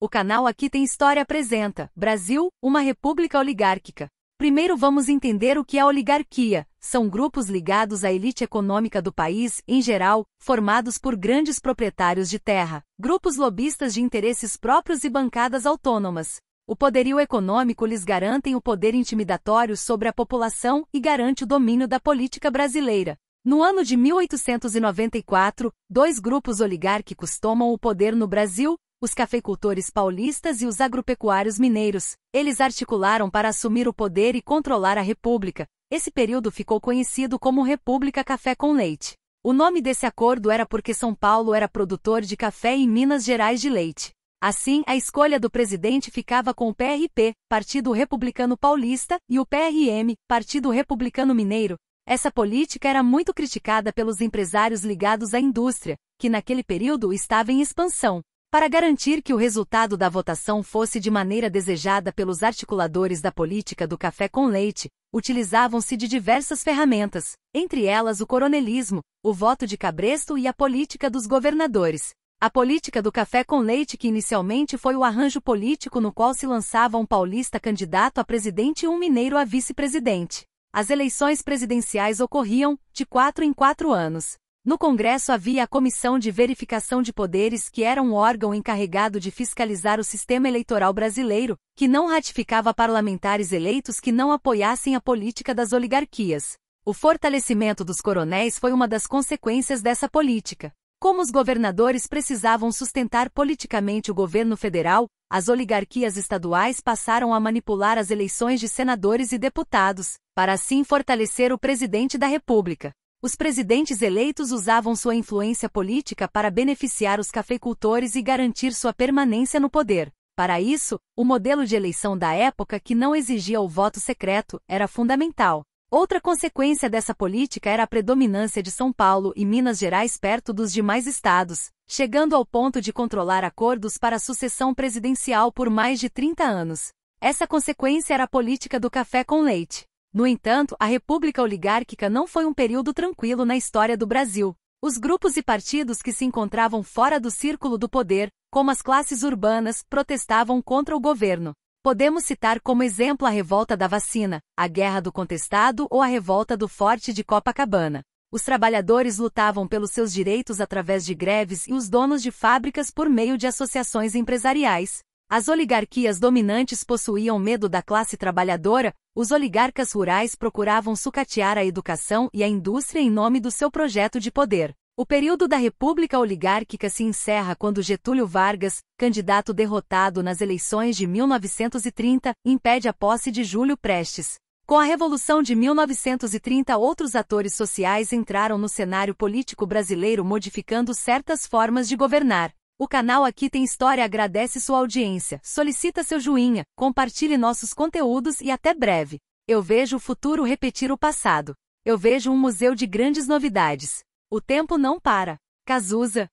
O canal Aqui Tem História apresenta Brasil, uma república oligárquica. Primeiro vamos entender o que é oligarquia. São grupos ligados à elite econômica do país, em geral, formados por grandes proprietários de terra, grupos lobistas de interesses próprios e bancadas autônomas. O poderio econômico lhes garante o poder intimidatório sobre a população e garante o domínio da política brasileira. No ano de 1894, dois grupos oligárquicos tomam o poder no Brasil, os cafeicultores paulistas e os agropecuários mineiros, eles articularam para assumir o poder e controlar a República. Esse período ficou conhecido como República Café com Leite. O nome desse acordo era porque São Paulo era produtor de café e Minas Gerais de leite. Assim, a escolha do presidente ficava com o PRP, Partido Republicano Paulista, e o PRM, Partido Republicano Mineiro. Essa política era muito criticada pelos empresários ligados à indústria, que naquele período estava em expansão. Para garantir que o resultado da votação fosse de maneira desejada pelos articuladores da política do café com leite, utilizavam-se de diversas ferramentas, entre elas o coronelismo, o voto de cabresto e a política dos governadores. A política do café com leite que inicialmente foi o arranjo político no qual se lançava um paulista candidato a presidente e um mineiro a vice-presidente. As eleições presidenciais ocorriam, de quatro em quatro anos. No Congresso havia a Comissão de Verificação de Poderes, que era um órgão encarregado de fiscalizar o sistema eleitoral brasileiro, que não ratificava parlamentares eleitos que não apoiassem a política das oligarquias. O fortalecimento dos coronéis foi uma das consequências dessa política. Como os governadores precisavam sustentar politicamente o governo federal, as oligarquias estaduais passaram a manipular as eleições de senadores e deputados, para assim fortalecer o presidente da República. Os presidentes eleitos usavam sua influência política para beneficiar os cafeicultores e garantir sua permanência no poder. Para isso, o modelo de eleição da época que não exigia o voto secreto era fundamental. Outra consequência dessa política era a predominância de São Paulo e Minas Gerais perto dos demais estados, chegando ao ponto de controlar acordos para a sucessão presidencial por mais de 30 anos. Essa consequência era a política do café com leite. No entanto, a República Oligárquica não foi um período tranquilo na história do Brasil. Os grupos e partidos que se encontravam fora do círculo do poder, como as classes urbanas, protestavam contra o governo. Podemos citar como exemplo a revolta da vacina, a guerra do contestado ou a revolta do forte de Copacabana. Os trabalhadores lutavam pelos seus direitos através de greves e os donos de fábricas por meio de associações empresariais. As oligarquias dominantes possuíam medo da classe trabalhadora, os oligarcas rurais procuravam sucatear a educação e a indústria em nome do seu projeto de poder. O período da República Oligárquica se encerra quando Getúlio Vargas, candidato derrotado nas eleições de 1930, impede a posse de Júlio Prestes. Com a Revolução de 1930, outros atores sociais entraram no cenário político brasileiro modificando certas formas de governar. O canal Aqui Tem História agradece sua audiência, solicita seu joinha, compartilhe nossos conteúdos e até breve. Eu vejo o futuro repetir o passado. Eu vejo um museu de grandes novidades. O tempo não para. Cazuza,